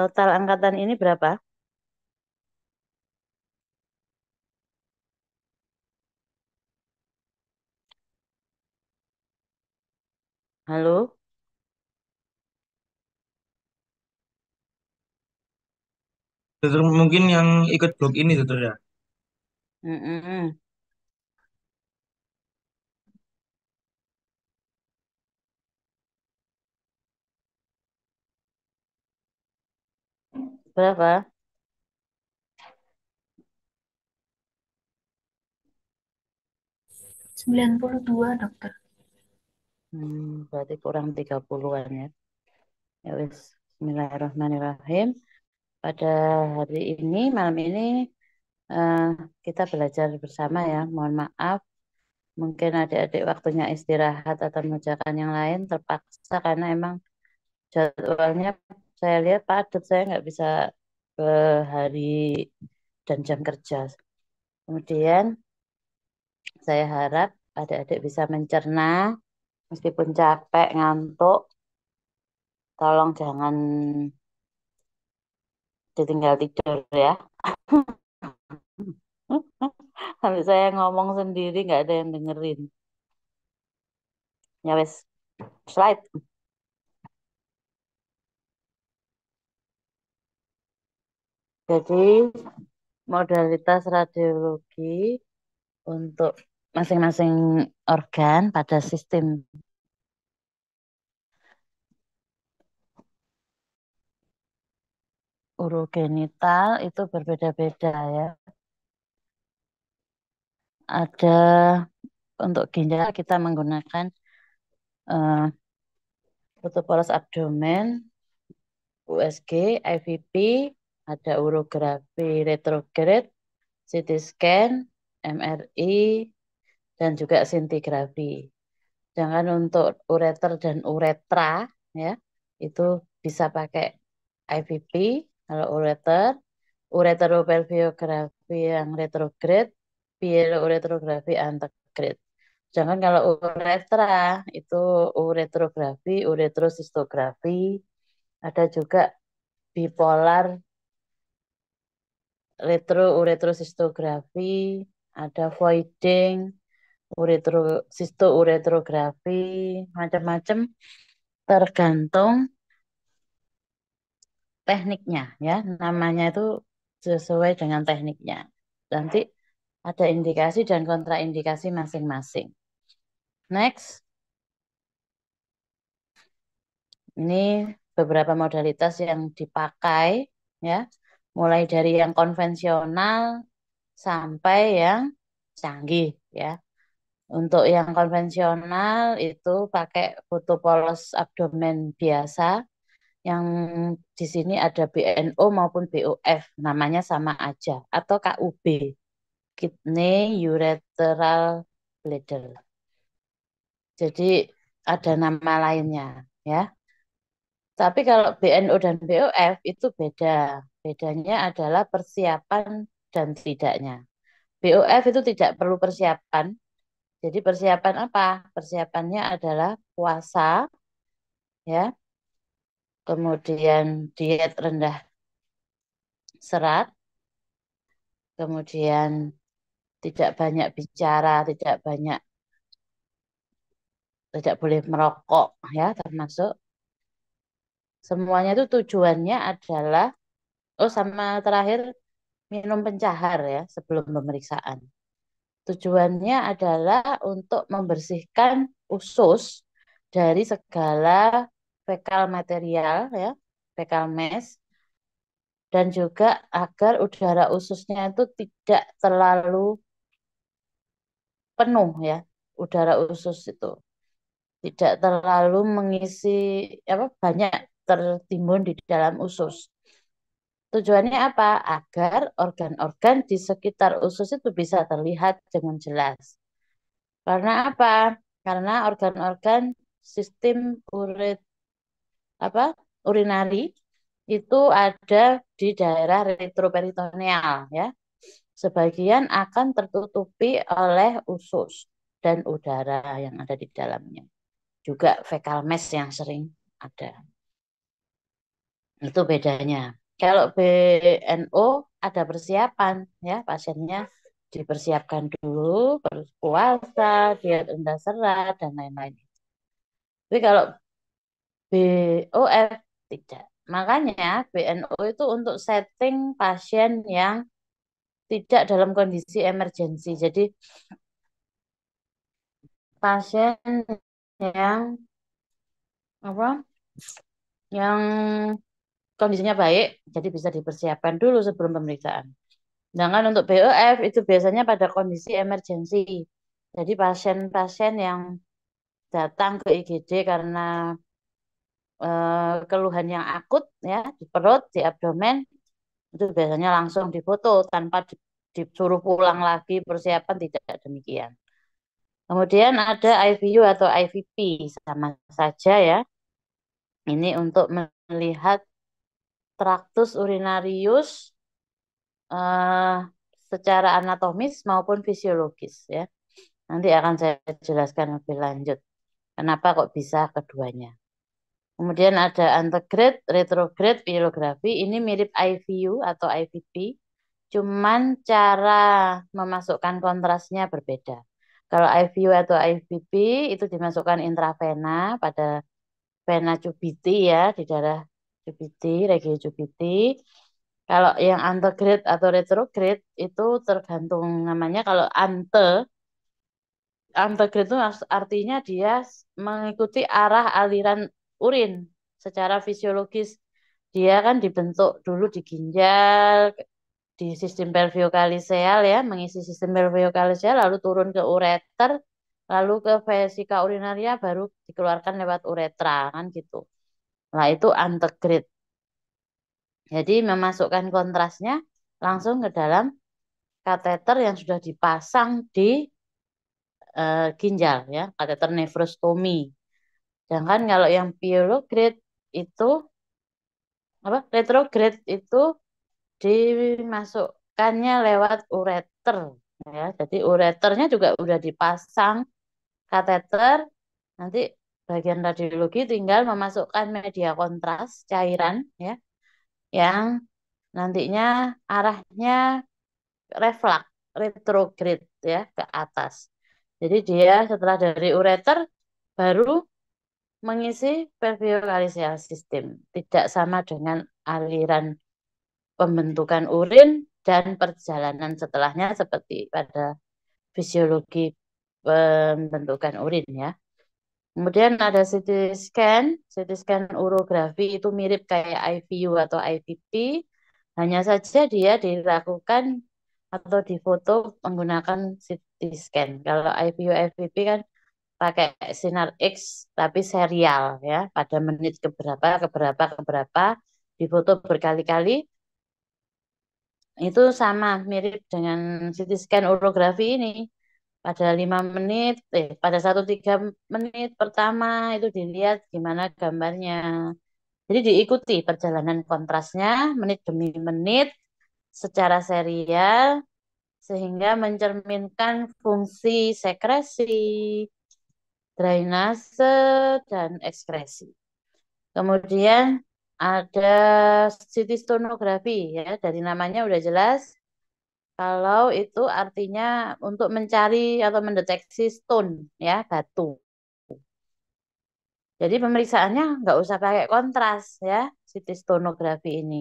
Total angkatan ini berapa? Halo? mungkin yang ikut blog ini tutur ya. Mm -mm. Berapa? Sembilan puluh dua, dokter. Hmm, berarti kurang tiga puluhan ya. Ya wis, Bismillahirrahmanirrahim. Pada hari ini, malam ini, uh, kita belajar bersama ya. Mohon maaf, mungkin adik-adik waktunya istirahat atau mengerjakan yang lain terpaksa karena emang jadwalnya saya lihat padat saya nggak bisa ke hari dan jam kerja kemudian saya harap adik-adik bisa mencerna meskipun capek ngantuk tolong jangan ditinggal tidur ya Sampai saya ngomong sendiri nggak ada yang dengerin. Ya wes, slide. Jadi modalitas radiologi untuk masing-masing organ pada sistem urogenital itu berbeda-beda ya. Ada untuk ginjal kita menggunakan uh, eh, protoporus abdomen, USG, IVP, ada urografi retrograde, CT scan, MRI, dan juga sintigrafi. Jangan untuk ureter dan uretra, ya itu bisa pakai IVP kalau ureter, ureteropelviografi yang retrograde, pielouretrografi antegrade. Jangan kalau uretra itu uretrografi, uretrosistografi, ada juga bipolar retro uretrosistografi, ada voiding, uretrosisto uretrografi, macam-macam tergantung tekniknya ya. Namanya itu sesuai dengan tekniknya. Nanti ada indikasi dan kontraindikasi masing-masing. Next. Ini beberapa modalitas yang dipakai ya mulai dari yang konvensional sampai yang canggih ya. Untuk yang konvensional itu pakai foto polos abdomen biasa yang di sini ada BNO maupun BOF namanya sama aja atau KUB kidney ureteral bladder. Jadi ada nama lainnya ya. Tapi kalau BNO dan BOF itu beda. Bedanya adalah persiapan dan tidaknya. BOF itu tidak perlu persiapan. Jadi persiapan apa? Persiapannya adalah puasa, ya. Kemudian diet rendah serat. Kemudian tidak banyak bicara, tidak banyak tidak boleh merokok ya termasuk semuanya itu tujuannya adalah Oh sama terakhir minum pencahar ya sebelum pemeriksaan. Tujuannya adalah untuk membersihkan usus dari segala fekal material ya, fekal mes dan juga agar udara ususnya itu tidak terlalu penuh ya, udara usus itu tidak terlalu mengisi apa banyak tertimbun di dalam usus. Tujuannya apa? Agar organ-organ di sekitar usus itu bisa terlihat dengan jelas. Karena apa? Karena organ-organ sistem uret apa urinari itu ada di daerah retroperitoneal ya. Sebagian akan tertutupi oleh usus dan udara yang ada di dalamnya. Juga fecal mesh yang sering ada. Itu bedanya. Kalau BNO ada persiapan ya pasiennya dipersiapkan dulu berpuasa, diet rendah serat dan lain-lain. Tapi kalau BOF tidak. Makanya BNO itu untuk setting pasien yang tidak dalam kondisi emergensi. Jadi pasien yang apa? Yang kondisinya baik, jadi bisa dipersiapkan dulu sebelum pemeriksaan. Sedangkan untuk BOF itu biasanya pada kondisi emergensi. Jadi pasien-pasien yang datang ke IGD karena eh, keluhan yang akut ya di perut, di abdomen itu biasanya langsung difoto tanpa disuruh pulang lagi persiapan tidak demikian. Kemudian ada IVU atau IVP sama saja ya. Ini untuk melihat Tractus urinarius uh, secara anatomis maupun fisiologis ya. Nanti akan saya jelaskan lebih lanjut kenapa kok bisa keduanya. Kemudian ada antegrade, retrograde pilografi. Ini mirip IVU atau IVP, cuman cara memasukkan kontrasnya berbeda. Kalau IVU atau IVP itu dimasukkan intravena pada vena cubiti ya di darah LGBT, regio GPT. Kalau yang antegrade atau retrograde itu tergantung namanya. Kalau ante, antegrade itu artinya dia mengikuti arah aliran urin secara fisiologis. Dia kan dibentuk dulu di ginjal, di sistem perviokaliseal ya, mengisi sistem perviokaliseal lalu turun ke ureter, lalu ke vesika urinaria baru dikeluarkan lewat uretra kan gitu. Nah, itu antegrit. Jadi memasukkan kontrasnya langsung ke dalam kateter yang sudah dipasang di e, ginjal ya, kateter nefrostomi. Sedangkan kalau yang pielograde itu apa? retrograde itu dimasukkannya lewat ureter ya. Jadi ureternya juga sudah dipasang kateter nanti bagian radiologi tinggal memasukkan media kontras cairan ya yang nantinya arahnya reflux retrograde ya ke atas. Jadi dia setelah dari ureter baru mengisi perviolarial sistem. Tidak sama dengan aliran pembentukan urin dan perjalanan setelahnya seperti pada fisiologi pembentukan urin ya. Kemudian ada CT scan, CT scan urografi itu mirip kayak IVU atau IVP, hanya saja dia dilakukan atau difoto menggunakan CT scan. Kalau IVU IVP kan pakai sinar X tapi serial ya pada menit keberapa keberapa keberapa difoto berkali-kali itu sama mirip dengan CT scan urografi ini pada lima menit, eh pada satu tiga menit pertama itu dilihat gimana gambarnya. Jadi diikuti perjalanan kontrasnya menit demi menit secara serial sehingga mencerminkan fungsi sekresi, drainase, dan ekskresi. Kemudian ada sitistonografi ya, dari namanya udah jelas kalau itu artinya untuk mencari atau mendeteksi stone ya batu. Jadi pemeriksaannya nggak usah pakai kontras ya CT stonografi ini.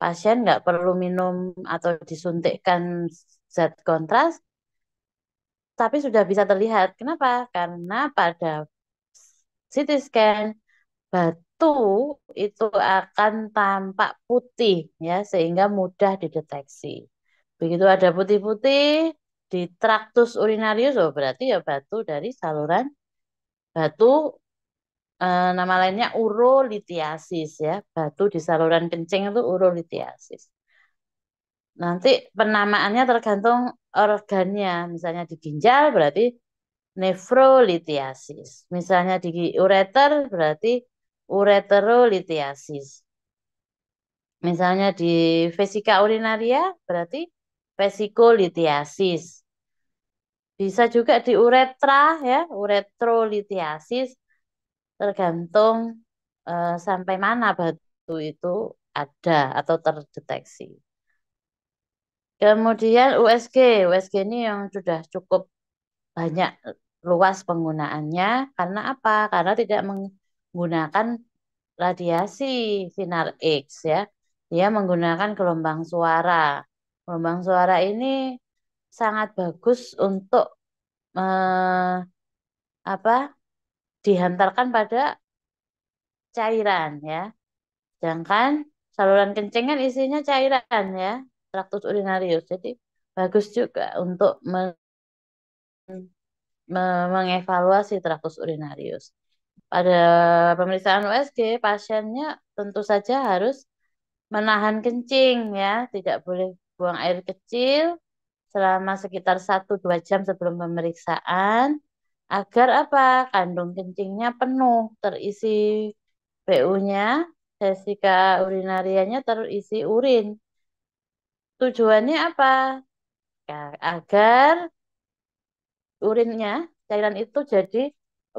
Pasien nggak perlu minum atau disuntikkan zat kontras, tapi sudah bisa terlihat. Kenapa? Karena pada CT scan batu itu akan tampak putih ya sehingga mudah dideteksi. Begitu ada putih-putih di traktus urinarius, oh berarti ya batu dari saluran batu eh, nama lainnya urolitiasis ya, batu di saluran kencing itu urolitiasis. Nanti penamaannya tergantung organnya, misalnya di ginjal berarti nefrolitiasis, misalnya di ureter berarti ureterolitiasis. Misalnya di vesika urinaria berarti vesikolitiasis. Bisa juga di uretra ya, uretrolitiasis tergantung eh, sampai mana batu itu ada atau terdeteksi. Kemudian USG, USG ini yang sudah cukup banyak luas penggunaannya karena apa? Karena tidak menggunakan radiasi sinar X ya. Dia menggunakan gelombang suara. Gelombang suara ini sangat bagus untuk eh, apa dihantarkan pada cairan ya. Sedangkan saluran kencing kan isinya cairan ya, traktus urinarius. Jadi bagus juga untuk me mengevaluasi traktus urinarius. Pada pemeriksaan USG, pasiennya tentu saja harus menahan kencing ya, tidak boleh buang air kecil selama sekitar 1-2 jam sebelum pemeriksaan agar apa? Kandung kencingnya penuh, terisi pu nya sesika urinarianya terisi urin. Tujuannya apa? Ya, agar urinnya, cairan itu jadi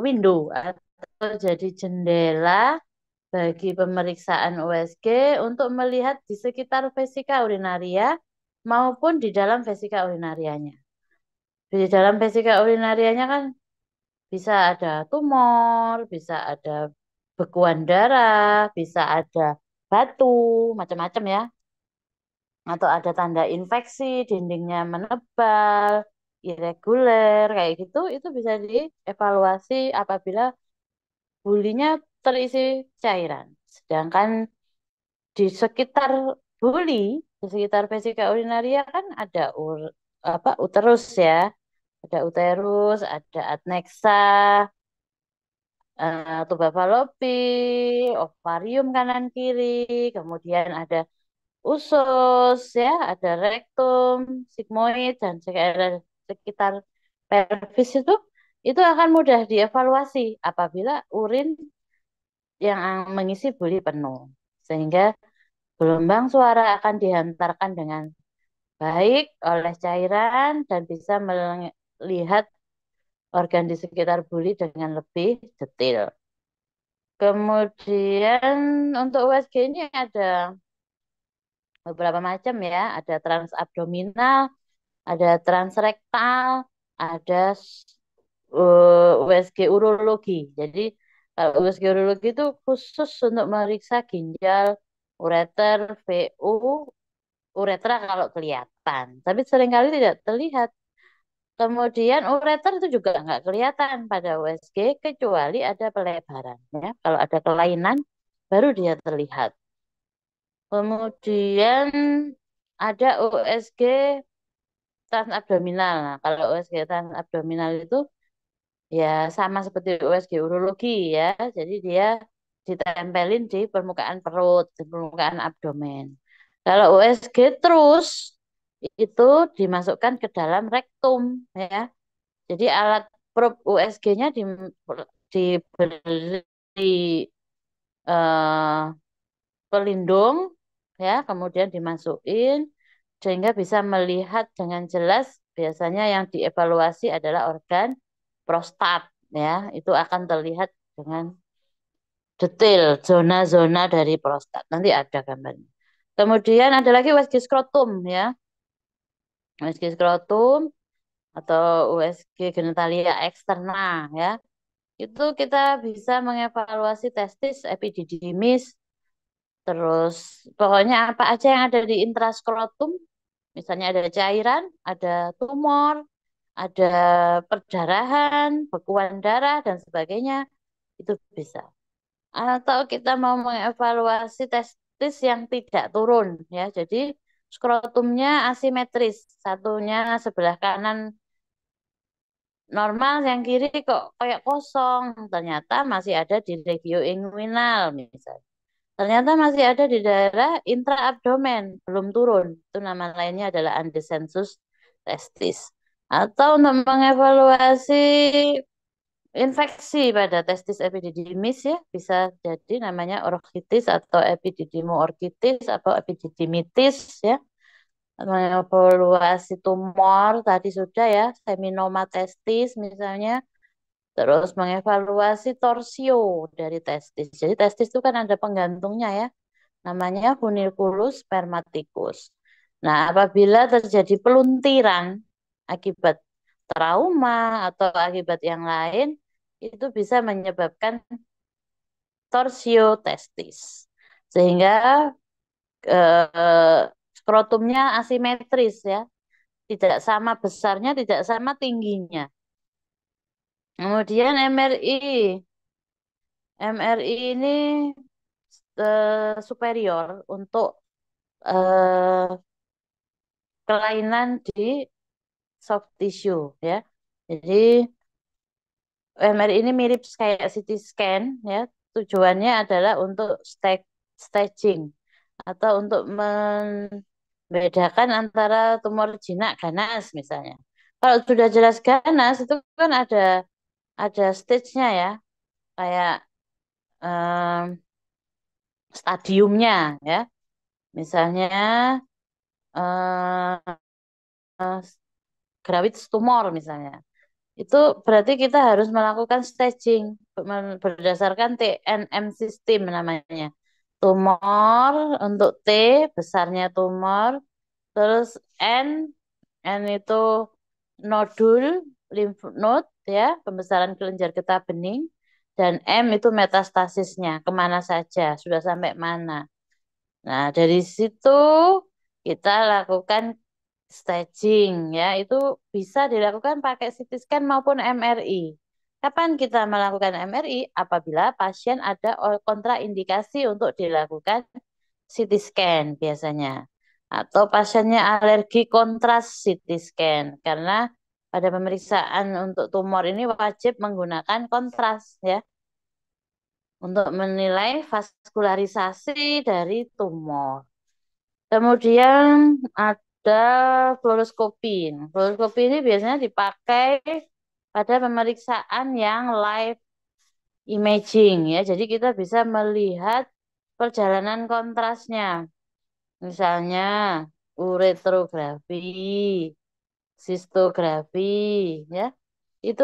window atau jadi jendela bagi pemeriksaan USG untuk melihat di sekitar vesika urinaria maupun di dalam vesika urinarianya. Di dalam vesika urinarianya kan bisa ada tumor, bisa ada bekuan darah, bisa ada batu, macam-macam ya. Atau ada tanda infeksi, dindingnya menebal, irregular, kayak gitu, itu bisa dievaluasi apabila bulinya terisi cairan. Sedangkan di sekitar buli di sekitar vesika urinaria kan ada ur, apa uterus ya ada uterus ada adnexa uh, eh, tuba falopi ovarium kanan kiri kemudian ada usus ya ada rektum sigmoid dan sekitar pelvis itu itu akan mudah dievaluasi apabila urin yang mengisi buli penuh sehingga Gelombang suara akan dihantarkan dengan baik oleh cairan dan bisa melihat organ di sekitar buli dengan lebih detail. Kemudian untuk USG ini ada beberapa macam ya, ada transabdominal, ada transrektal, ada eh, USG urologi. Jadi kalau eh, USG urologi itu khusus untuk meriksa ginjal, Ureter VU, uretra kalau kelihatan, tapi seringkali tidak terlihat. Kemudian ureter itu juga nggak kelihatan pada USG kecuali ada pelebarannya. Kalau ada kelainan baru dia terlihat. Kemudian ada USG transabdominal. Nah, kalau USG transabdominal itu ya sama seperti USG urologi ya. Jadi dia ditempelin di permukaan perut, di permukaan abdomen. Kalau USG terus itu dimasukkan ke dalam rektum ya. Jadi alat probe USG-nya di, diberi uh, pelindung ya, kemudian dimasukin sehingga bisa melihat dengan jelas biasanya yang dievaluasi adalah organ prostat ya. Itu akan terlihat dengan detail zona-zona dari prostat. Nanti ada gambarnya. Kemudian ada lagi USG skrotum ya. USG skrotum atau USG genitalia eksterna ya. Itu kita bisa mengevaluasi testis, epididymis, terus pokoknya apa aja yang ada di intraskrotum. Misalnya ada cairan, ada tumor, ada perdarahan, bekuan darah, dan sebagainya. Itu bisa atau kita mau mengevaluasi testis yang tidak turun ya. Jadi skrotumnya asimetris, satunya sebelah kanan normal, yang kiri kok kayak kosong. Ternyata masih ada di review inguinal misalnya. Ternyata masih ada di daerah intraabdomen, belum turun. Itu nama lainnya adalah undesensus testis. Atau untuk mengevaluasi infeksi pada testis epididymis ya bisa jadi namanya orokitis atau epididimo atau epididimitis ya mengevaluasi tumor tadi sudah ya seminoma testis misalnya terus mengevaluasi torsio dari testis jadi testis itu kan ada penggantungnya ya namanya funiculus spermaticus nah apabila terjadi peluntiran akibat trauma atau akibat yang lain itu bisa menyebabkan torsio testis. Sehingga eh, skrotumnya asimetris ya. Tidak sama besarnya, tidak sama tingginya. Kemudian MRI. MRI ini eh, superior untuk eh, kelainan di soft tissue ya. Jadi Mri ini mirip kayak CT scan ya. Tujuannya adalah untuk stag staging atau untuk membedakan antara tumor jinak ganas misalnya. Kalau sudah jelas ganas itu kan ada ada stage-nya ya. Kayak um, stadiumnya ya. Misalnya uh, eh, uh, gravid tumor misalnya itu berarti kita harus melakukan staging berdasarkan TNM sistem namanya. Tumor untuk T besarnya tumor, terus N N itu nodul lymph node ya pembesaran kelenjar kita bening dan M itu metastasisnya kemana saja sudah sampai mana. Nah dari situ kita lakukan staging ya itu bisa dilakukan pakai CT scan maupun MRI. Kapan kita melakukan MRI? Apabila pasien ada kontraindikasi untuk dilakukan CT scan biasanya. Atau pasiennya alergi kontras CT scan karena pada pemeriksaan untuk tumor ini wajib menggunakan kontras ya untuk menilai vaskularisasi dari tumor. Kemudian ada ada fluoroskopin. Fluoroskopi ini biasanya dipakai pada pemeriksaan yang live imaging ya. Jadi kita bisa melihat perjalanan kontrasnya. Misalnya uretrografi, sistografi ya. Itu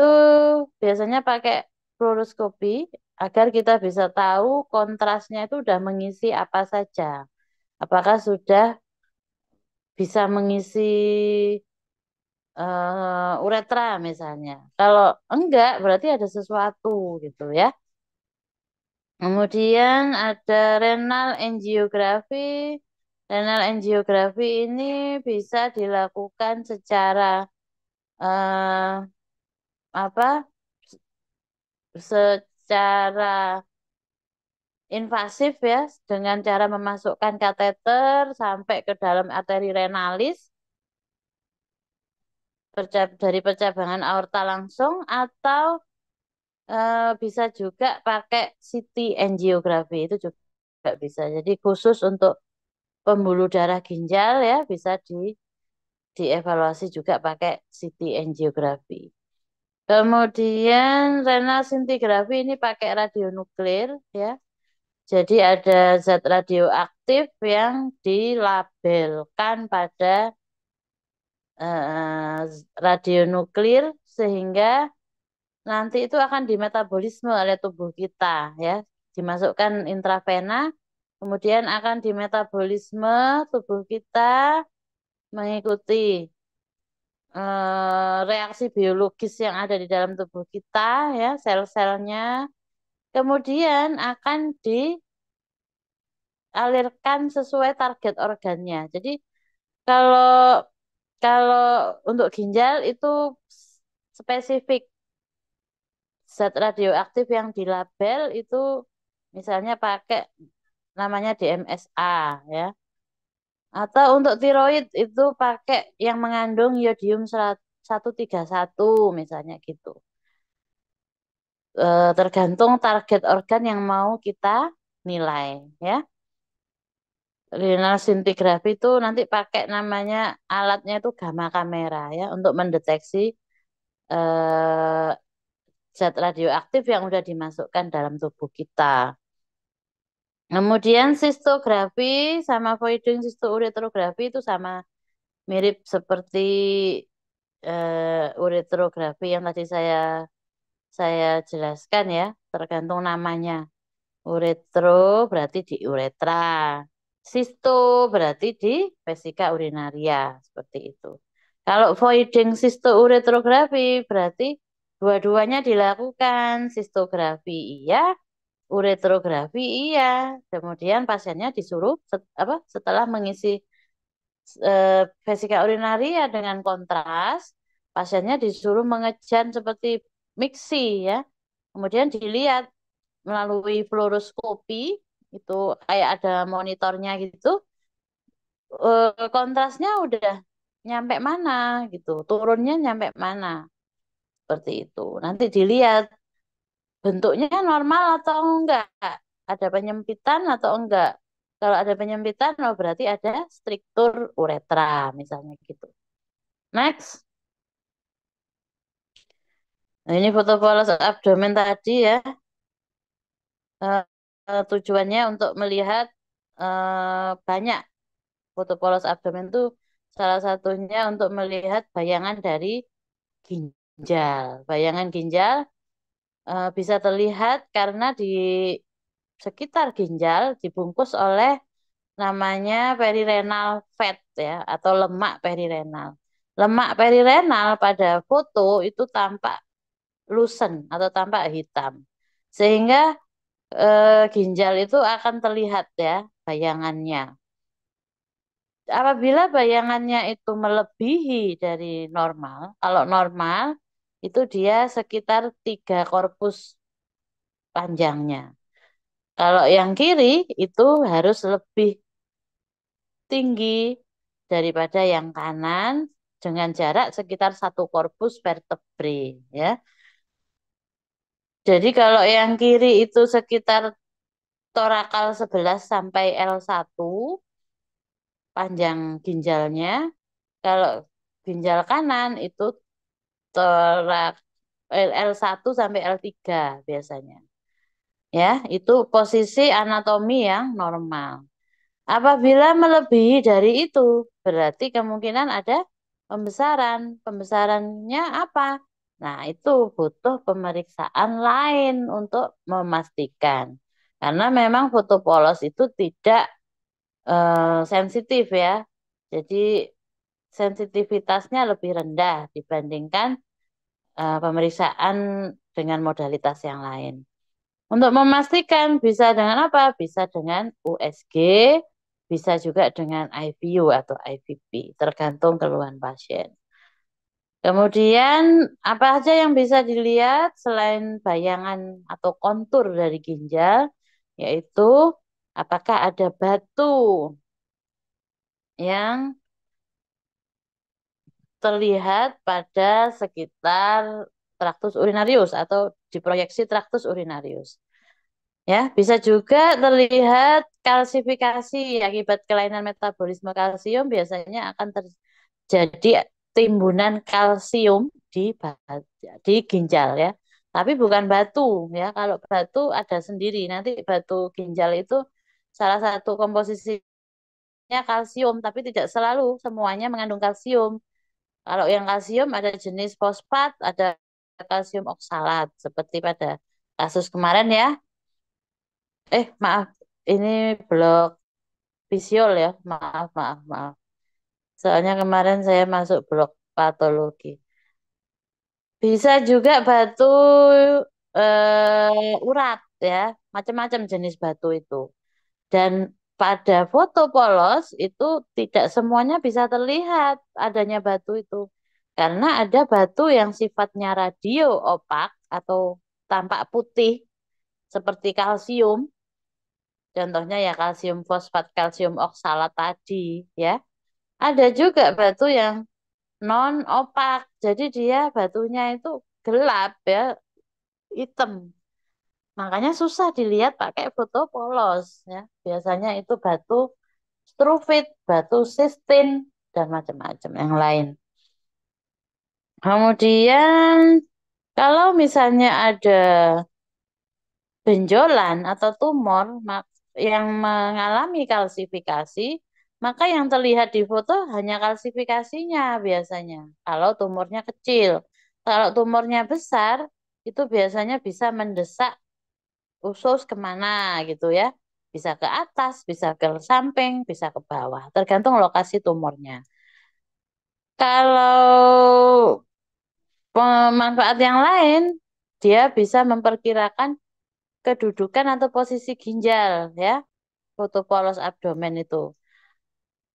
biasanya pakai fluoroskopi agar kita bisa tahu kontrasnya itu sudah mengisi apa saja. Apakah sudah bisa mengisi uh, uretra misalnya. Kalau enggak berarti ada sesuatu gitu ya. Kemudian ada renal angiografi. Renal angiografi ini bisa dilakukan secara uh, apa? Secara invasif ya dengan cara memasukkan kateter sampai ke dalam arteri renalis dari percabangan aorta langsung atau e, bisa juga pakai CT angiografi itu juga bisa. Jadi khusus untuk pembuluh darah ginjal ya bisa di dievaluasi juga pakai CT angiografi. Kemudian renal sintigrafi ini pakai radionuklir ya. Jadi ada zat radioaktif yang dilabelkan pada uh, eh, radionuklir sehingga nanti itu akan dimetabolisme oleh tubuh kita ya. Dimasukkan intravena kemudian akan dimetabolisme tubuh kita mengikuti uh, reaksi biologis yang ada di dalam tubuh kita ya, sel-selnya kemudian akan dialirkan sesuai target organnya. Jadi kalau kalau untuk ginjal itu spesifik zat radioaktif yang dilabel itu misalnya pakai namanya DMSA ya. Atau untuk tiroid itu pakai yang mengandung yodium 131 misalnya gitu. Eh, tergantung target organ yang mau kita nilai ya. Linear scintigraphy itu nanti pakai namanya alatnya itu gamma kamera ya untuk mendeteksi eh, zat radioaktif yang sudah dimasukkan dalam tubuh kita. Kemudian sistografi sama voiding sistouretrografi itu sama mirip seperti ureterografi eh, uretrografi yang tadi saya saya jelaskan ya, tergantung namanya. Uretro berarti di uretra. Sisto berarti di vesika urinaria, seperti itu. Kalau voiding sisto uretrografi berarti dua-duanya dilakukan, sistografi iya, uretrografi iya. Kemudian pasiennya disuruh set, apa setelah mengisi e, vesika urinaria dengan kontras, pasiennya disuruh mengejan seperti miksi ya. Kemudian dilihat melalui fluoroskopi itu kayak ada monitornya gitu. Eh, kontrasnya udah nyampe mana gitu, turunnya nyampe mana. Seperti itu. Nanti dilihat bentuknya normal atau enggak, ada penyempitan atau enggak. Kalau ada penyempitan, oh berarti ada struktur uretra misalnya gitu. Next. Nah, ini foto polos abdomen tadi ya. Uh, tujuannya untuk melihat uh, banyak foto polos abdomen itu salah satunya untuk melihat bayangan dari ginjal. Bayangan ginjal uh, bisa terlihat karena di sekitar ginjal dibungkus oleh namanya perirenal fat ya atau lemak perirenal. Lemak perirenal pada foto itu tampak lusen atau tampak hitam. Sehingga e, ginjal itu akan terlihat ya bayangannya. Apabila bayangannya itu melebihi dari normal, kalau normal itu dia sekitar tiga korpus panjangnya. Kalau yang kiri itu harus lebih tinggi daripada yang kanan dengan jarak sekitar satu korpus vertebrae ya. Jadi kalau yang kiri itu sekitar torakal 11 sampai L1 panjang ginjalnya. Kalau ginjal kanan itu torak eh, L1 sampai L3 biasanya. Ya, itu posisi anatomi yang normal. Apabila melebihi dari itu, berarti kemungkinan ada pembesaran. Pembesarannya apa? Nah, itu butuh pemeriksaan lain untuk memastikan. Karena memang foto polos itu tidak eh, sensitif ya. Jadi sensitivitasnya lebih rendah dibandingkan eh, pemeriksaan dengan modalitas yang lain. Untuk memastikan bisa dengan apa? Bisa dengan USG, bisa juga dengan IVU atau IVP, tergantung keluhan pasien. Kemudian apa aja yang bisa dilihat selain bayangan atau kontur dari ginjal, yaitu apakah ada batu yang terlihat pada sekitar traktus urinarius atau diproyeksi traktus urinarius. Ya, bisa juga terlihat kalsifikasi akibat kelainan metabolisme kalsium biasanya akan terjadi timbunan kalsium di di ginjal ya. Tapi bukan batu ya. Kalau batu ada sendiri. Nanti batu ginjal itu salah satu komposisinya kalsium, tapi tidak selalu semuanya mengandung kalsium. Kalau yang kalsium ada jenis fosfat, ada kalsium oksalat seperti pada kasus kemarin ya. Eh, maaf, ini blok visiol ya. Maaf, maaf, maaf. Soalnya kemarin saya masuk blok patologi. Bisa juga batu eh, urat ya, macam-macam jenis batu itu. Dan pada foto polos itu tidak semuanya bisa terlihat adanya batu itu. Karena ada batu yang sifatnya radio opak atau tampak putih seperti kalsium. Contohnya ya kalsium fosfat, kalsium oksalat tadi ya ada juga batu yang non opak. Jadi dia batunya itu gelap ya, hitam. Makanya susah dilihat pakai foto polos ya. Biasanya itu batu strufit, batu sistin dan macam-macam yang lain. Kemudian kalau misalnya ada benjolan atau tumor yang mengalami kalsifikasi maka yang terlihat di foto hanya kalsifikasinya biasanya, kalau tumornya kecil. Kalau tumornya besar, itu biasanya bisa mendesak usus kemana gitu ya. Bisa ke atas, bisa ke samping, bisa ke bawah, tergantung lokasi tumornya. Kalau manfaat yang lain, dia bisa memperkirakan kedudukan atau posisi ginjal ya foto polos abdomen itu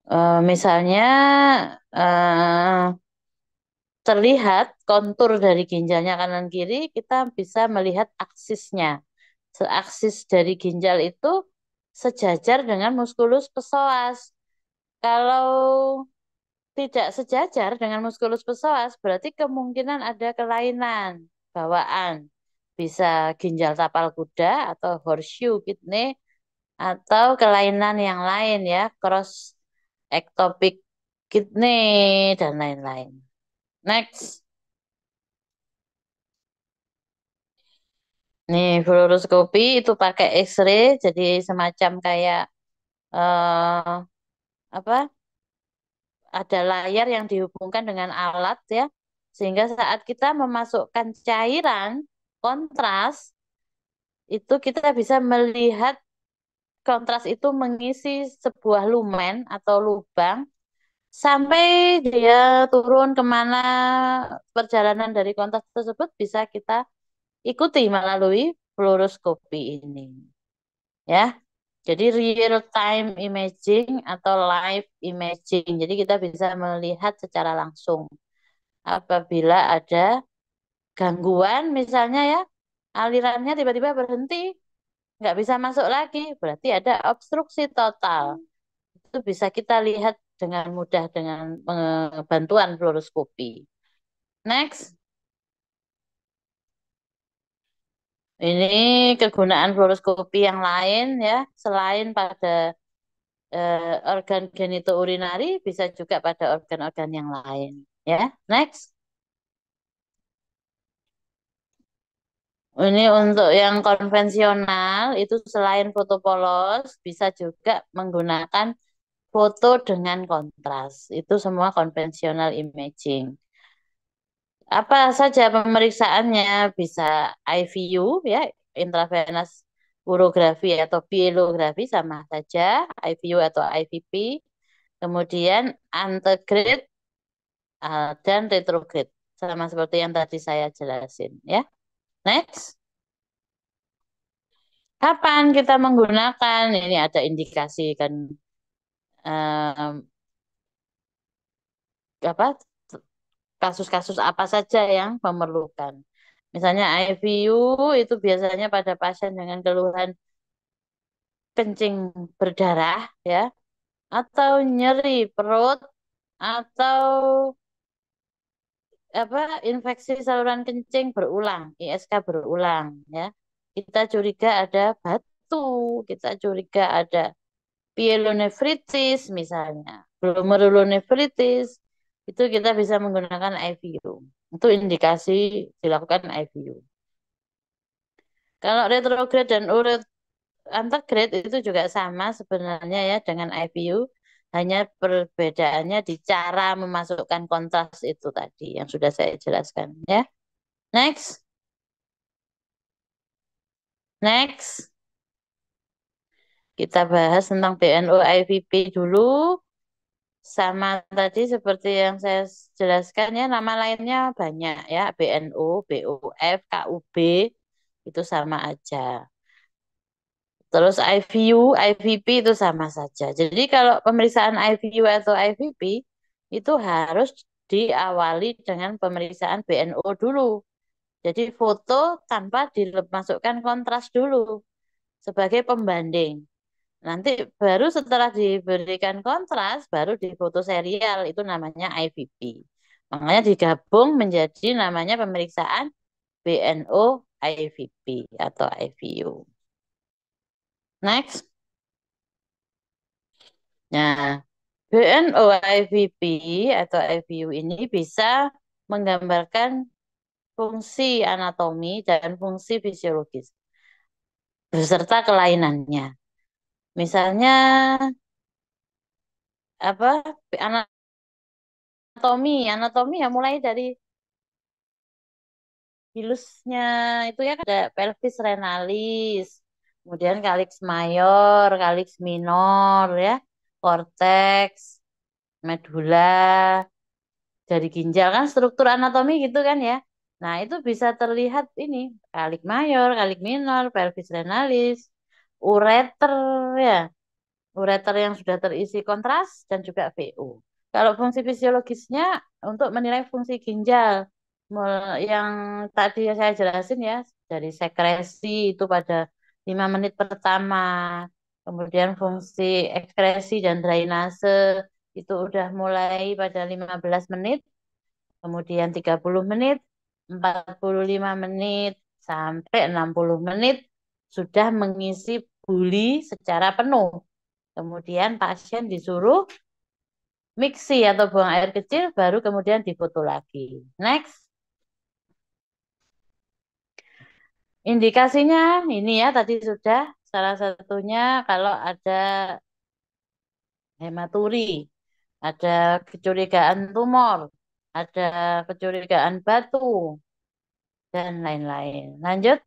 Uh, misalnya uh, terlihat kontur dari ginjalnya kanan kiri, kita bisa melihat aksisnya. Se-aksis dari ginjal itu sejajar dengan muskulus pesoas. Kalau tidak sejajar dengan muskulus pesoas, berarti kemungkinan ada kelainan bawaan. Bisa ginjal tapal kuda atau horseshoe kidney atau kelainan yang lain ya, cross ektopik kidney dan lain-lain. Next. Nih, fluoroskopi itu pakai X-ray, jadi semacam kayak eh, apa? Ada layar yang dihubungkan dengan alat ya, sehingga saat kita memasukkan cairan kontras itu kita bisa melihat kontras itu mengisi sebuah lumen atau lubang sampai dia turun kemana perjalanan dari kontras tersebut bisa kita ikuti melalui fluoroskopi ini. Ya. Jadi real time imaging atau live imaging. Jadi kita bisa melihat secara langsung apabila ada gangguan misalnya ya alirannya tiba-tiba berhenti nggak bisa masuk lagi, berarti ada obstruksi total. Hmm. Itu bisa kita lihat dengan mudah dengan bantuan fluoroskopi. Next. Ini kegunaan fluoroskopi yang lain ya, selain pada eh, organ urinari bisa juga pada organ-organ yang lain ya. Next. Ini untuk yang konvensional itu selain foto polos bisa juga menggunakan foto dengan kontras. Itu semua konvensional imaging. Apa saja pemeriksaannya bisa IVU ya, intravenous urografi atau pielografi sama saja, IVU atau IVP. Kemudian antegrade ah, dan retrograde sama seperti yang tadi saya jelasin ya. Next. Kapan kita menggunakan? Ini ada indikasi kan um, apa kasus-kasus apa saja yang memerlukan. Misalnya IVU itu biasanya pada pasien dengan keluhan kencing berdarah ya atau nyeri perut atau apa infeksi saluran kencing berulang, ISK berulang ya. Kita curiga ada batu, kita curiga ada pielonefritis misalnya, glomerulonefritis, itu kita bisa menggunakan IVU. Itu indikasi dilakukan IVU. Kalau retrograde dan urut antegrade itu juga sama sebenarnya ya dengan IVU hanya perbedaannya di cara memasukkan kontras itu tadi yang sudah saya jelaskan ya. Next. Next. Kita bahas tentang BNO IVP dulu. Sama tadi seperti yang saya jelaskan ya, nama lainnya banyak ya, BNO, BOF, KUB, itu sama aja. Terus IVU, IVP itu sama saja. Jadi kalau pemeriksaan IVU atau IVP itu harus diawali dengan pemeriksaan BNO dulu. Jadi foto tanpa dimasukkan kontras dulu sebagai pembanding. Nanti baru setelah diberikan kontras baru difoto serial itu namanya IVP. Makanya digabung menjadi namanya pemeriksaan BNO IVP atau IVU. Next. Nah, BNO IVP atau IVU ini bisa menggambarkan fungsi anatomi dan fungsi fisiologis beserta kelainannya. Misalnya apa anatomi anatomi ya mulai dari hilusnya itu ya ada pelvis renalis kemudian kaliks mayor, kaliks minor, ya, cortex, medula, dari ginjal kan struktur anatomi gitu kan ya. Nah itu bisa terlihat ini kalik mayor, kalik minor, pelvis renalis, ureter ya, ureter yang sudah terisi kontras dan juga VO. Kalau fungsi fisiologisnya untuk menilai fungsi ginjal yang tadi saya jelasin ya dari sekresi itu pada lima menit pertama. Kemudian fungsi ekskresi dan drainase itu udah mulai pada 15 menit, kemudian 30 menit, 45 menit, sampai 60 menit sudah mengisi buli secara penuh. Kemudian pasien disuruh mixi atau buang air kecil, baru kemudian difoto lagi. Next. Indikasinya ini ya tadi sudah salah satunya kalau ada hematuri, ada kecurigaan tumor, ada kecurigaan batu, dan lain-lain. Lanjut.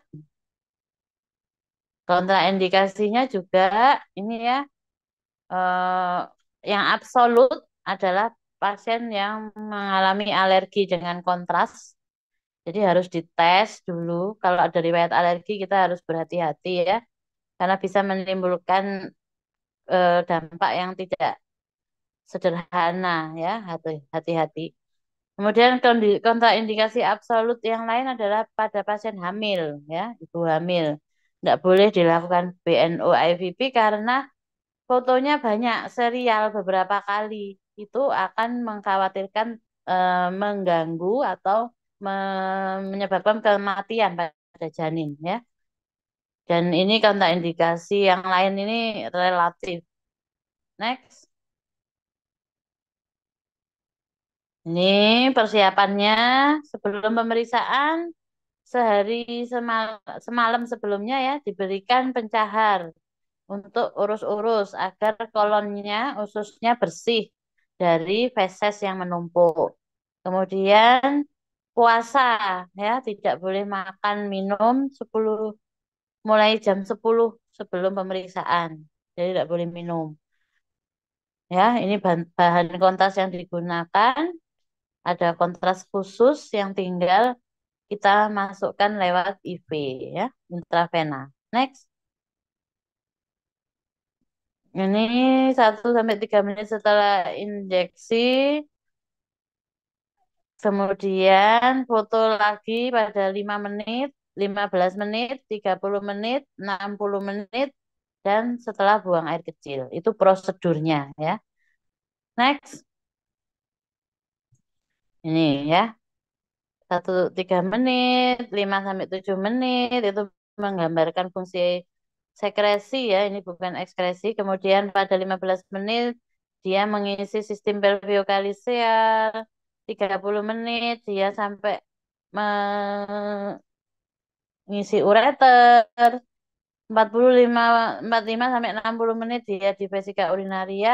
Kontraindikasinya juga ini ya, eh, yang absolut adalah pasien yang mengalami alergi dengan kontras, jadi harus dites dulu. Kalau ada riwayat alergi kita harus berhati-hati ya, karena bisa menimbulkan eh, dampak yang tidak sederhana ya, hati-hati. Kemudian kontraindikasi absolut yang lain adalah pada pasien hamil ya, ibu hamil. Tidak boleh dilakukan BNO IVP karena fotonya banyak serial beberapa kali. Itu akan mengkhawatirkan e, mengganggu atau menyebabkan kematian pada janin ya. Dan ini tak indikasi yang lain ini relatif. Next. Ini persiapannya sebelum pemeriksaan sehari semal semalam sebelumnya ya diberikan pencahar untuk urus-urus agar kolonnya ususnya bersih dari feses yang menumpuk. Kemudian puasa ya tidak boleh makan minum 10 mulai jam 10 sebelum pemeriksaan jadi tidak boleh minum ya ini bahan, bahan kontras yang digunakan ada kontras khusus yang tinggal kita masukkan lewat IV ya intravena next ini 1 sampai 3 menit setelah injeksi Kemudian foto lagi pada 5 menit, 15 menit, 30 menit, 60 menit, dan setelah buang air kecil. Itu prosedurnya ya. Next. Ini ya. 1, 3 menit, 5-7 menit, itu menggambarkan fungsi sekresi ya, ini bukan ekskresi. Kemudian pada 15 menit, dia mengisi sistem perviokalisal, 30 menit dia sampai mengisi ureter 45 45 sampai 60 menit dia di vesika urinaria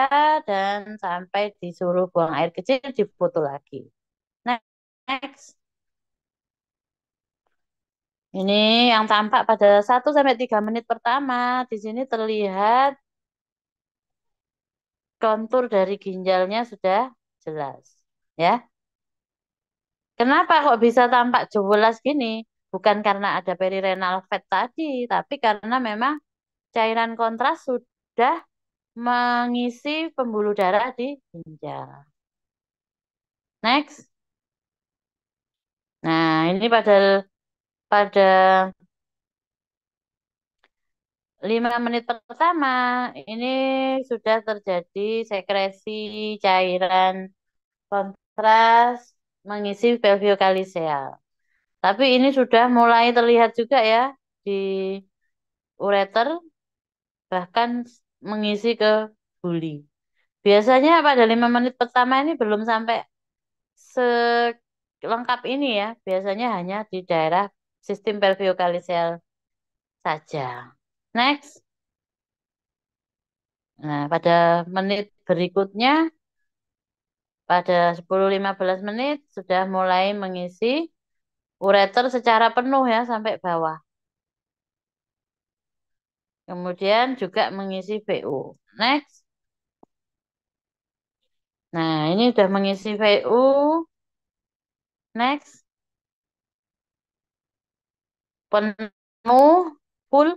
dan sampai disuruh buang air kecil foto lagi. Next. Ini yang tampak pada 1 sampai 3 menit pertama. Di sini terlihat kontur dari ginjalnya sudah jelas, ya. Kenapa kok bisa tampak jebolas gini? Bukan karena ada perirenal fat tadi, tapi karena memang cairan kontras sudah mengisi pembuluh darah di ginjal. Next. Nah, ini pada pada 5 menit pertama ini sudah terjadi sekresi cairan kontras mengisi Pelvio Kaliseal. Tapi ini sudah mulai terlihat juga ya di ureter bahkan mengisi ke buli. Biasanya pada lima menit pertama ini belum sampai selengkap ini ya. Biasanya hanya di daerah sistem pelviokalisel saja. Next. Nah, pada menit berikutnya pada 10-15 menit sudah mulai mengisi ureter secara penuh ya sampai bawah. Kemudian juga mengisi VO. Next. Nah, ini sudah mengisi VO. Next. Penuh, full.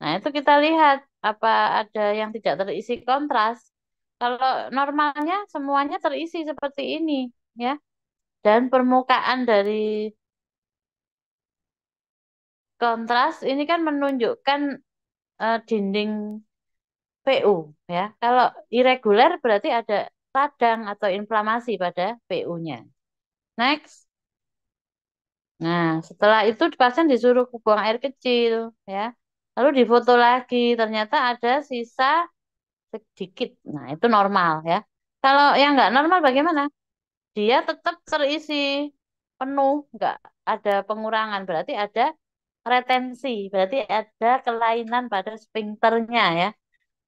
Nah, itu kita lihat apa ada yang tidak terisi kontras. Kalau normalnya semuanya terisi seperti ini, ya. Dan permukaan dari kontras ini kan menunjukkan uh, dinding PU, ya. Kalau irregular berarti ada radang atau inflamasi pada PU-nya. Next. Nah, setelah itu pasien disuruh buang air kecil, ya. Lalu difoto lagi, ternyata ada sisa sedikit. Nah, itu normal ya. Kalau yang nggak normal bagaimana? Dia tetap terisi penuh, nggak ada pengurangan. Berarti ada retensi, berarti ada kelainan pada sphincternya ya.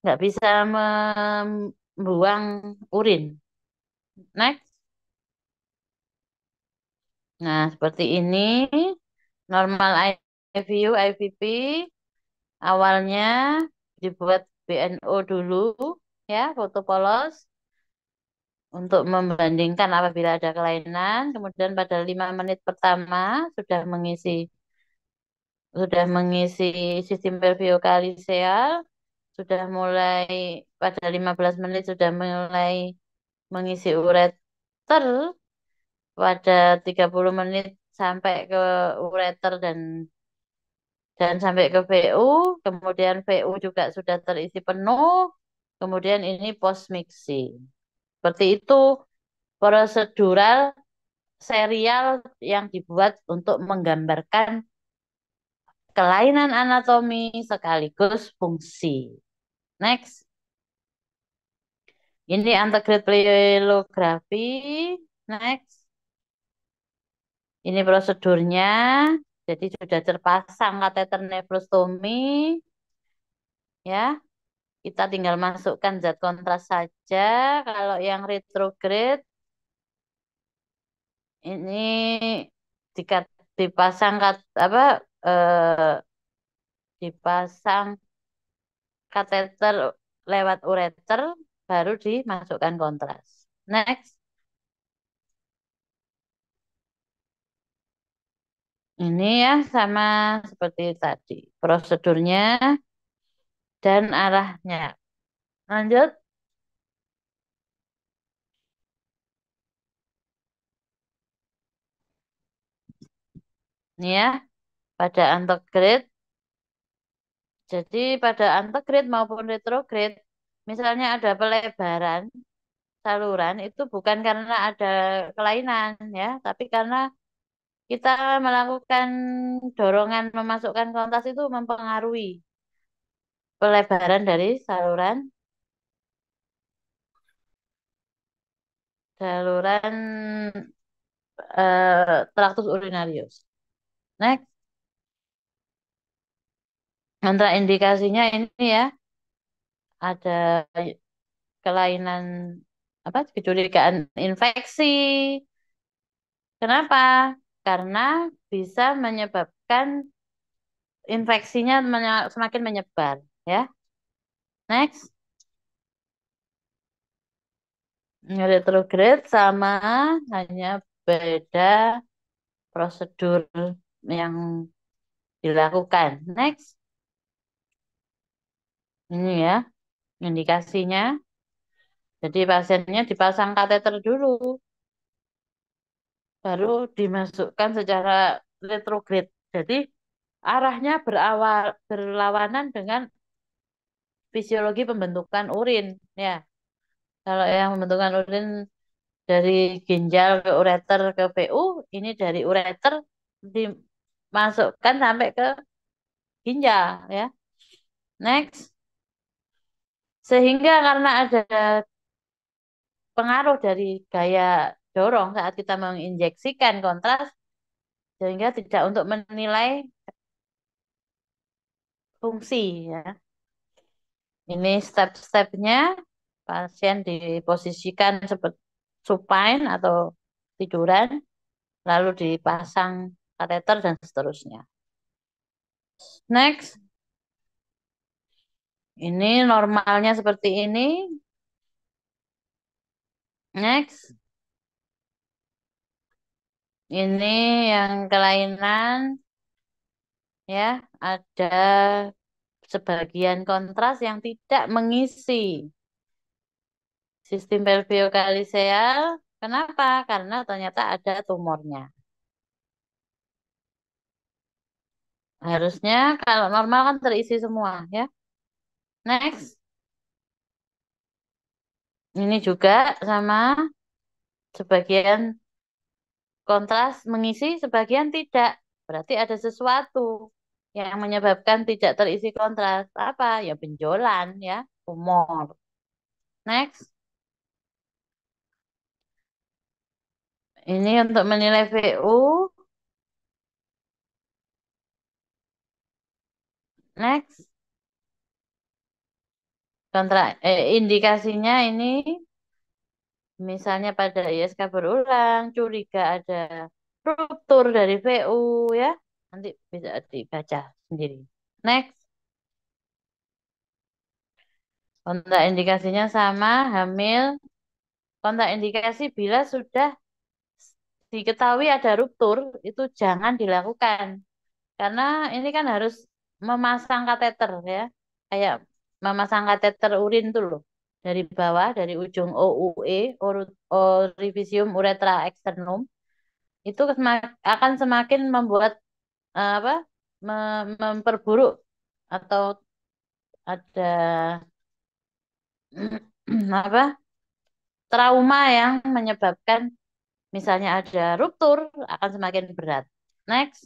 Nggak bisa membuang urin. Next. Nah, seperti ini. Normal IVU, IVP. Awalnya dibuat BNO dulu ya foto polos untuk membandingkan apabila ada kelainan kemudian pada lima menit pertama sudah mengisi sudah mengisi sistem perviokaliseal sudah mulai pada 15 menit sudah mulai mengisi ureter pada 30 menit sampai ke ureter dan dan sampai ke VU, kemudian VU juga sudah terisi penuh, kemudian ini pos mixing. Seperti itu prosedural serial yang dibuat untuk menggambarkan kelainan anatomi sekaligus fungsi. Next. Ini antegrade pleilografi. Next. Ini prosedurnya. Jadi sudah terpasang kateter nefrostomi, ya. Kita tinggal masukkan zat kontras saja. Kalau yang retrograde ini dipasang kat, apa eh, dipasang kateter lewat ureter baru dimasukkan kontras. Next. Ini ya sama seperti tadi prosedurnya dan arahnya. Lanjut. Ini ya pada antegrade. Jadi pada antegrade maupun retrograde, misalnya ada pelebaran saluran itu bukan karena ada kelainan ya, tapi karena kita melakukan dorongan memasukkan kontas itu mempengaruhi pelebaran dari saluran saluran uh, eh, traktus urinarius. Next. Antara indikasinya ini ya ada kelainan apa kecurigaan infeksi. Kenapa? karena bisa menyebabkan infeksinya semakin menyebar ya. Next. Retrograde sama hanya beda prosedur yang dilakukan. Next. Ini ya indikasinya. Jadi pasiennya dipasang kateter dulu baru dimasukkan secara retrograde. Jadi arahnya berawal berlawanan dengan fisiologi pembentukan urin ya. Kalau yang pembentukan urin dari ginjal ke ureter ke PU, ini dari ureter dimasukkan sampai ke ginjal ya. Next. Sehingga karena ada pengaruh dari gaya dorong saat kita menginjeksikan kontras sehingga tidak untuk menilai fungsi ya. Ini step-stepnya pasien diposisikan seperti supine atau tiduran lalu dipasang kateter dan seterusnya. Next. Ini normalnya seperti ini. Next. Ini yang kelainan ya, ada sebagian kontras yang tidak mengisi sistem pelviokaliseal. Kenapa? Karena ternyata ada tumornya. Harusnya kalau normal kan terisi semua ya. Next. Ini juga sama sebagian Kontras mengisi, sebagian tidak. Berarti ada sesuatu yang menyebabkan tidak terisi kontras. Apa? Ya benjolan ya, umur. Next. Ini untuk menilai VU. Next. Kontra eh, indikasinya ini misalnya pada ISK berulang, curiga ada ruptur dari VU ya, nanti bisa dibaca sendiri. Next. Kontak indikasinya sama, hamil. Kontak indikasi bila sudah diketahui ada ruptur, itu jangan dilakukan. Karena ini kan harus memasang kateter ya, kayak memasang kateter urin tuh loh dari bawah dari ujung OUE orifisium uretra externum itu akan semakin membuat eh, apa memperburuk atau ada apa trauma yang menyebabkan misalnya ada ruptur akan semakin berat. Next.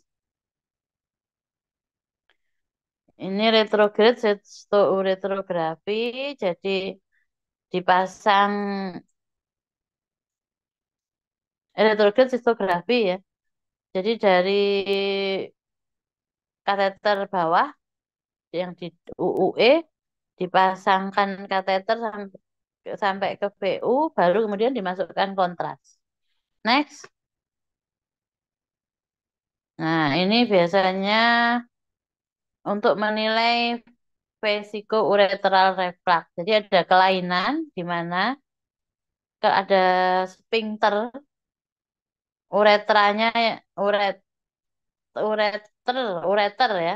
Ini retrograde retrografi, jadi dipasang elektrogen sistografi ya. Jadi dari kateter bawah yang di UUE dipasangkan kateter sampai, ke VU baru kemudian dimasukkan kontras. Next. Nah, ini biasanya untuk menilai vesiko-uretral reflux. Jadi ada kelainan di mana ada sphincter uretranya uret ureter ureter ya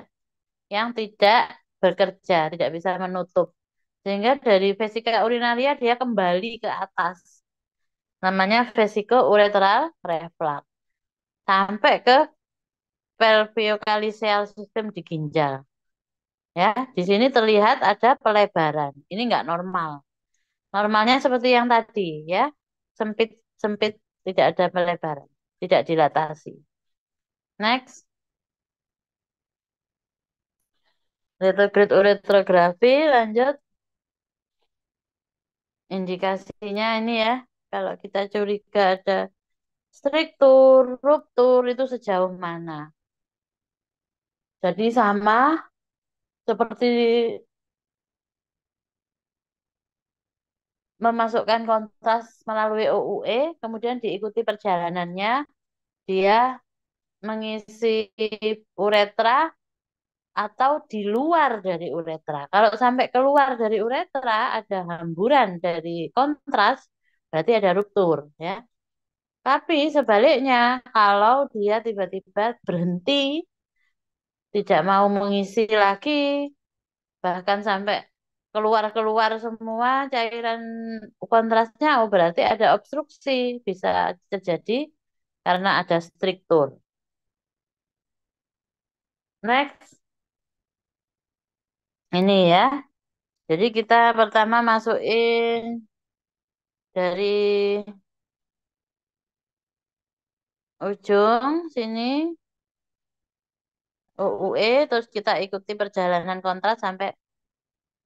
yang tidak bekerja, tidak bisa menutup. Sehingga dari vesika urinaria dia kembali ke atas. Namanya vesiko uretral reflux. Sampai ke pelviocalcial sistem di ginjal. Ya, di sini terlihat ada pelebaran. Ini nggak normal. Normalnya seperti yang tadi, ya. Sempit, sempit, tidak ada pelebaran. Tidak dilatasi. Next. Retrograde uretrografi, lanjut. Indikasinya ini ya, kalau kita curiga ada struktur, ruptur, itu sejauh mana. Jadi sama seperti memasukkan kontras melalui OUE, kemudian diikuti perjalanannya, dia mengisi uretra atau di luar dari uretra. Kalau sampai keluar dari uretra ada hamburan dari kontras, berarti ada ruptur, ya. Tapi sebaliknya, kalau dia tiba-tiba berhenti tidak mau mengisi lagi, bahkan sampai keluar-keluar semua cairan kontrasnya, oh berarti ada obstruksi, bisa terjadi karena ada striktur. Next. Ini ya. Jadi kita pertama masukin dari ujung sini Uue, terus kita ikuti perjalanan kontras sampai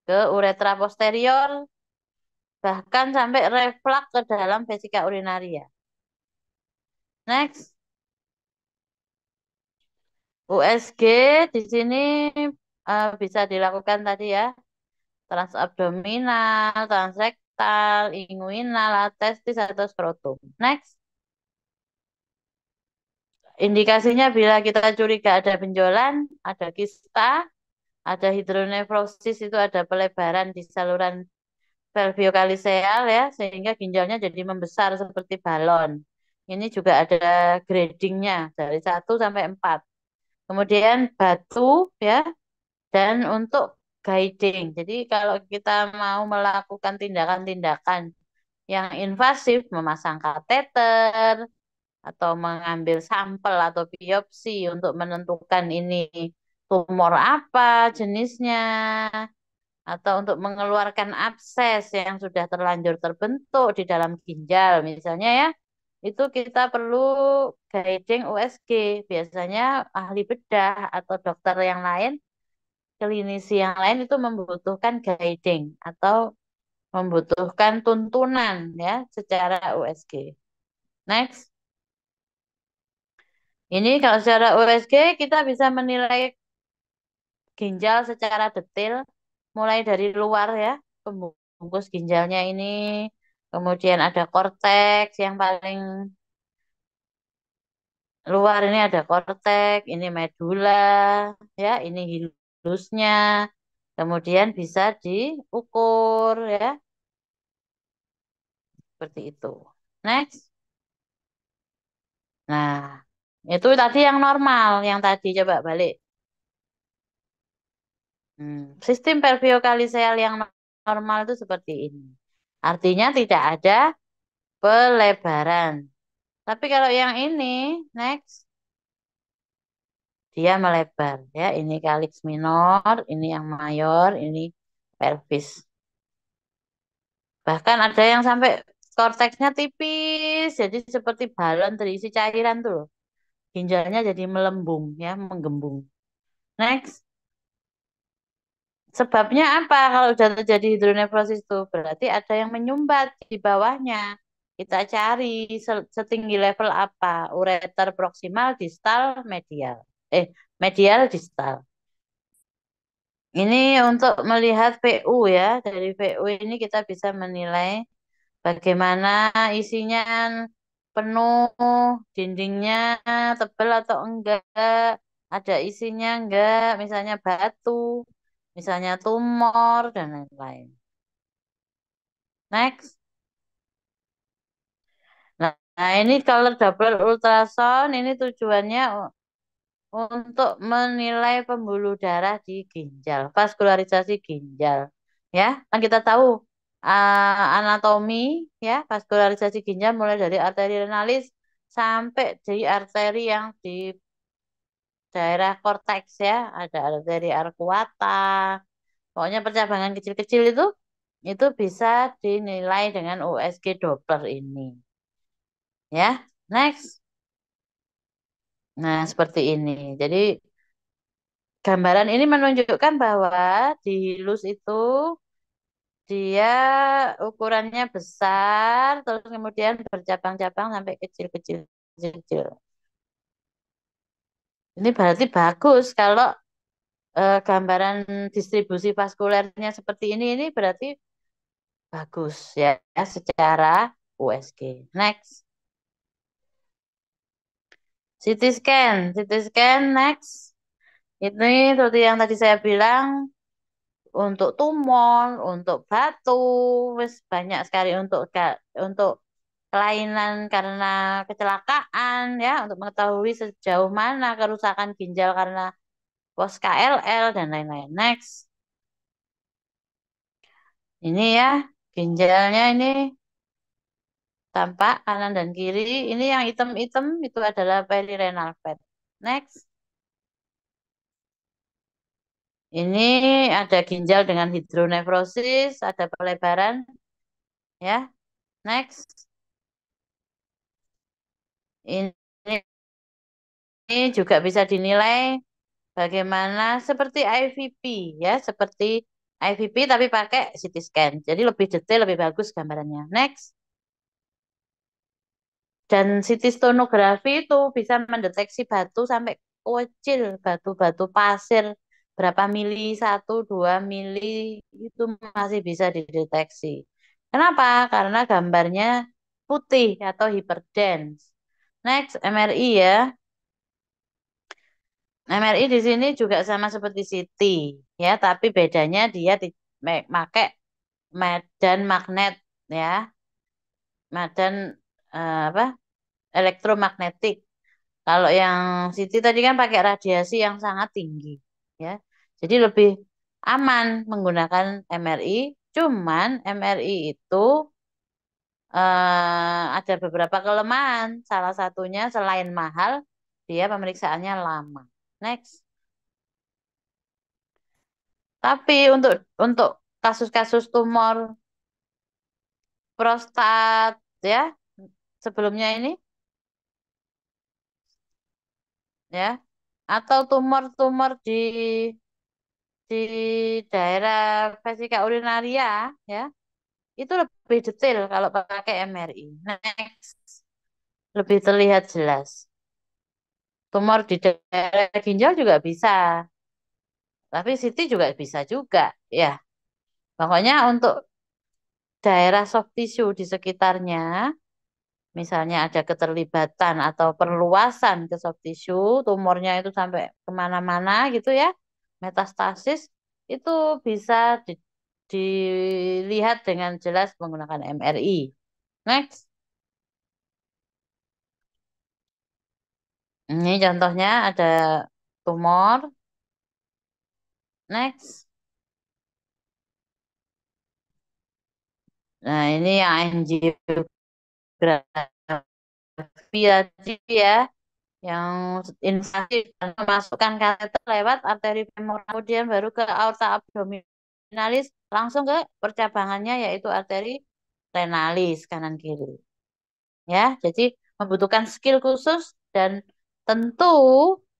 ke uretra posterior bahkan sampai reflux ke dalam vesika urinaria. Next. USG di sini uh, bisa dilakukan tadi ya. Transabdominal, transrektal, inguinal, testis atau skrotum. Next. Indikasinya bila kita curiga ada benjolan, ada kista, ada hidronefrosis itu ada pelebaran di saluran pelviokaliseal ya sehingga ginjalnya jadi membesar seperti balon. Ini juga ada gradingnya dari 1 sampai 4. Kemudian batu ya dan untuk guiding. Jadi kalau kita mau melakukan tindakan-tindakan yang invasif memasang kateter, atau mengambil sampel atau biopsi untuk menentukan ini tumor apa jenisnya atau untuk mengeluarkan abses yang sudah terlanjur terbentuk di dalam ginjal misalnya ya itu kita perlu guiding USG biasanya ahli bedah atau dokter yang lain klinisi yang lain itu membutuhkan guiding atau membutuhkan tuntunan ya secara USG next ini kalau secara USG kita bisa menilai ginjal secara detail mulai dari luar ya, pembungkus ginjalnya ini, kemudian ada korteks yang paling luar ini ada korteks, ini medula, ya, ini hilusnya. Kemudian bisa diukur ya. Seperti itu. Next. Nah, itu tadi yang normal, yang tadi coba balik. Hmm. Sistem perviokalisel yang normal itu seperti ini. Artinya tidak ada pelebaran. Tapi kalau yang ini, next. Dia melebar. ya Ini kalix minor, ini yang mayor, ini pelvis. Bahkan ada yang sampai korteksnya tipis. Jadi seperti balon terisi cairan tuh ginjalnya jadi melembung ya menggembung next sebabnya apa kalau sudah terjadi hidronefrosis itu berarti ada yang menyumbat di bawahnya kita cari setinggi level apa ureter proksimal distal medial eh medial distal ini untuk melihat PU ya dari PU ini kita bisa menilai bagaimana isinya penuh, dindingnya tebal atau enggak, ada isinya enggak, misalnya batu, misalnya tumor, dan lain-lain. Next. Nah, ini kalau double ultrasound ini tujuannya untuk menilai pembuluh darah di ginjal, vaskularisasi ginjal. Ya, kan kita tahu uh, anatomi ya vaskularisasi ginjal mulai dari arteri renalis sampai di arteri yang di daerah korteks ya ada arteri arcuata pokoknya percabangan kecil-kecil itu itu bisa dinilai dengan USG Doppler ini ya next nah seperti ini jadi gambaran ini menunjukkan bahwa di hilus itu dia ukurannya besar, terus kemudian bercabang-cabang sampai kecil-kecil. Ini berarti bagus kalau eh, gambaran distribusi vaskulernya seperti ini, ini berarti bagus ya, ya secara USG. Next. CT scan, CT scan next. Ini seperti yang tadi saya bilang, untuk tumor, untuk batu, wis banyak sekali untuk untuk kelainan karena kecelakaan ya, untuk mengetahui sejauh mana kerusakan ginjal karena pos KLL dan lain-lain. Next. Ini ya, ginjalnya ini tampak kanan dan kiri. Ini yang hitam-hitam itu adalah perirenal fat. Next. Ini ada ginjal dengan hidronefrosis, ada pelebaran. Ya, next. Ini, ini juga bisa dinilai bagaimana seperti IVP ya, seperti IVP tapi pakai CT scan. Jadi lebih detail, lebih bagus gambarannya. Next. Dan CT stonografi itu bisa mendeteksi batu sampai kecil, batu-batu pasir berapa mili, satu, dua mili, itu masih bisa dideteksi. Kenapa? Karena gambarnya putih atau hyperdense. Next, MRI ya. MRI di sini juga sama seperti CT ya, tapi bedanya dia dipakai medan magnet ya. Medan eh, apa? elektromagnetik. Kalau yang CT tadi kan pakai radiasi yang sangat tinggi, ya. Jadi lebih aman menggunakan MRI. Cuman MRI itu eh, ada beberapa kelemahan. Salah satunya selain mahal, dia pemeriksaannya lama. Next. Tapi untuk untuk kasus-kasus tumor prostat ya sebelumnya ini ya atau tumor-tumor di di daerah vesika urinaria ya itu lebih detail kalau pakai MRI. Next, lebih terlihat jelas. Tumor di daerah ginjal juga bisa, tapi CT juga bisa juga, ya. Pokoknya untuk daerah soft tissue di sekitarnya, misalnya ada keterlibatan atau perluasan ke soft tissue, tumornya itu sampai kemana-mana gitu ya, metastasis itu bisa di, dilihat dengan jelas menggunakan MRI. Next. Ini contohnya ada tumor. Next. Nah, ini yang angiografi ya. ya yang invasi masukkan kateter lewat arteri femoral kemudian baru ke aorta abdominalis langsung ke percabangannya yaitu arteri renalis kanan kiri ya jadi membutuhkan skill khusus dan tentu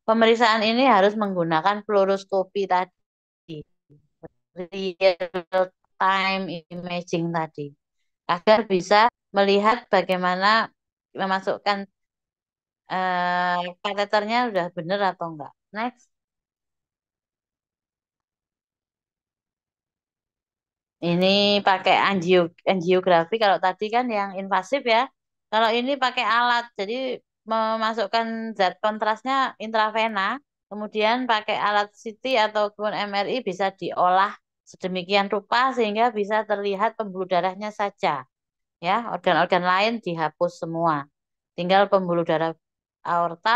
pemeriksaan ini harus menggunakan fluoroskopi tadi real time imaging tadi agar bisa melihat bagaimana memasukkan eh, uh, udah bener atau enggak. Next. Ini pakai angio, angiografi kalau tadi kan yang invasif ya. Kalau ini pakai alat, jadi memasukkan zat kontrasnya intravena, kemudian pakai alat CT ataupun MRI bisa diolah sedemikian rupa sehingga bisa terlihat pembuluh darahnya saja. Ya, organ-organ lain dihapus semua. Tinggal pembuluh darah aorta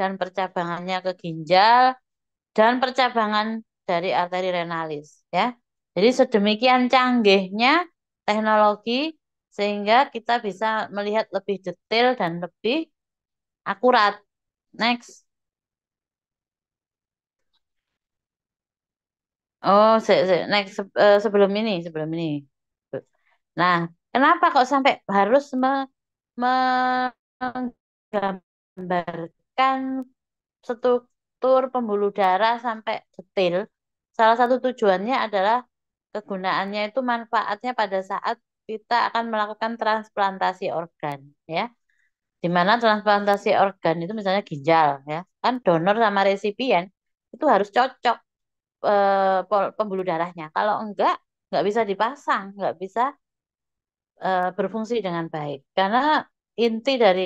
dan percabangannya ke ginjal dan percabangan dari arteri renalis ya. Jadi sedemikian canggihnya teknologi sehingga kita bisa melihat lebih detail dan lebih akurat. Next. Oh, se se next se uh, sebelum ini, sebelum ini. Nah, kenapa kok sampai harus me menggambarkan struktur pembuluh darah sampai detail. Salah satu tujuannya adalah kegunaannya itu manfaatnya pada saat kita akan melakukan transplantasi organ, ya. Di mana transplantasi organ itu misalnya ginjal, ya. Kan donor sama resipien itu harus cocok eh, pembuluh darahnya. Kalau enggak, enggak bisa dipasang, enggak bisa eh, berfungsi dengan baik. Karena inti dari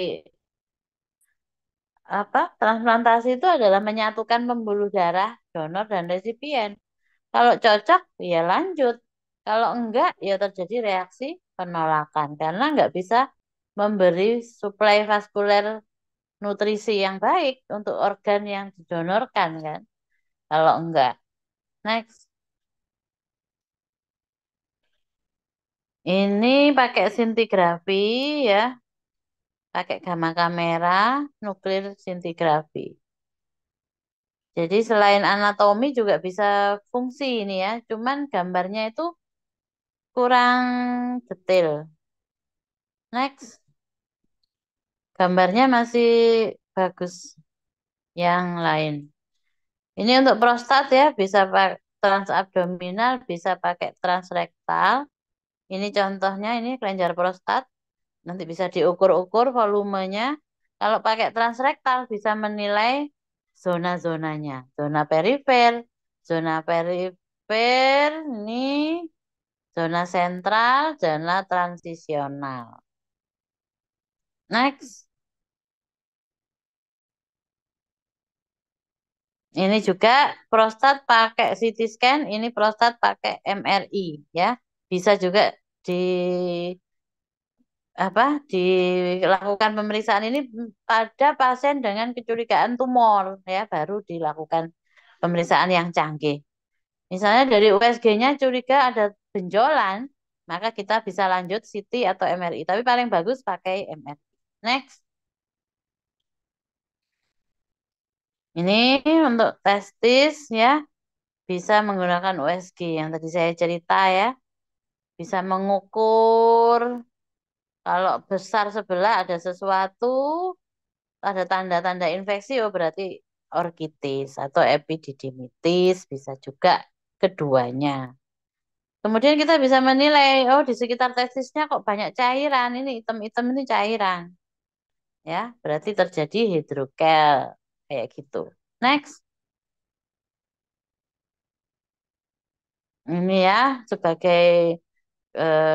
apa transplantasi itu adalah menyatukan pembuluh darah donor dan resipien. Kalau cocok ya lanjut. Kalau enggak ya terjadi reaksi penolakan karena nggak bisa memberi suplai vaskuler nutrisi yang baik untuk organ yang didonorkan kan. Kalau enggak. Next. Ini pakai sintigrafi ya pakai gamma kamera nuklir sintigrafi. Jadi selain anatomi juga bisa fungsi ini ya, cuman gambarnya itu kurang detail. Next. Gambarnya masih bagus yang lain. Ini untuk prostat ya, bisa pakai transabdominal, bisa pakai transrektal. Ini contohnya, ini kelenjar prostat. Nanti bisa diukur-ukur volumenya. Kalau pakai transrektal bisa menilai zona-zonanya. Zona perifer, zona perifer, ini zona sentral, zona transisional. Next. Ini juga prostat pakai CT scan, ini prostat pakai MRI ya. Bisa juga di apa dilakukan pemeriksaan ini pada pasien dengan kecurigaan tumor ya baru dilakukan pemeriksaan yang canggih. Misalnya dari USG-nya curiga ada benjolan, maka kita bisa lanjut CT atau MRI. Tapi paling bagus pakai MRI. Next. Ini untuk testis ya. Bisa menggunakan USG yang tadi saya cerita ya. Bisa mengukur kalau besar sebelah ada sesuatu, ada tanda-tanda infeksi, oh berarti orkitis atau epididimitis, bisa juga keduanya. Kemudian kita bisa menilai, oh di sekitar testisnya kok banyak cairan, ini item-item ini cairan. Ya, berarti terjadi hidrokel, kayak gitu. Next. Ini ya, sebagai eh,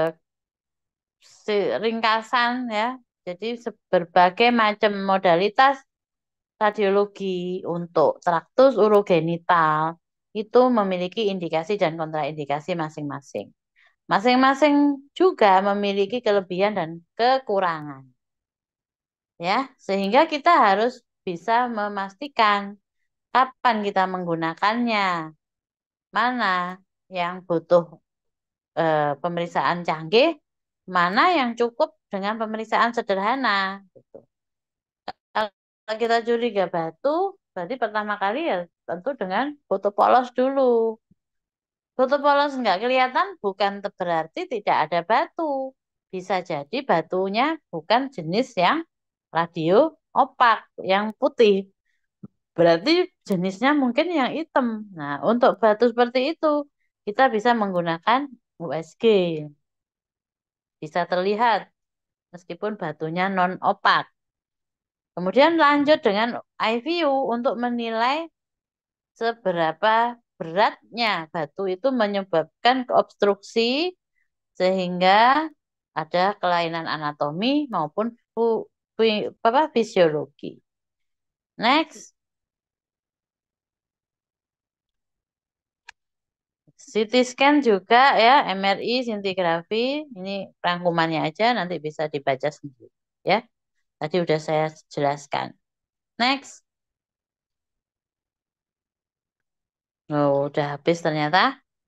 ringkasan ya. Jadi berbagai macam modalitas radiologi untuk traktus urogenital itu memiliki indikasi dan kontraindikasi masing-masing. Masing-masing juga memiliki kelebihan dan kekurangan. Ya, sehingga kita harus bisa memastikan kapan kita menggunakannya, mana yang butuh e, pemeriksaan canggih, mana yang cukup dengan pemeriksaan sederhana. Gitu. Kalau kita curiga batu, berarti pertama kali ya tentu dengan foto polos dulu. Foto polos nggak kelihatan bukan berarti tidak ada batu. Bisa jadi batunya bukan jenis yang radio opak, yang putih. Berarti jenisnya mungkin yang hitam. Nah, untuk batu seperti itu, kita bisa menggunakan USG bisa terlihat meskipun batunya non opak. Kemudian lanjut dengan IVU untuk menilai seberapa beratnya batu itu menyebabkan obstruksi sehingga ada kelainan anatomi maupun fisiologi. Next, CT scan juga ya, MRI, sintigrafi, ini rangkumannya aja nanti bisa dibaca sendiri ya. Tadi udah saya jelaskan. Next. Oh, udah habis ternyata.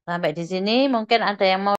Sampai di sini mungkin ada yang mau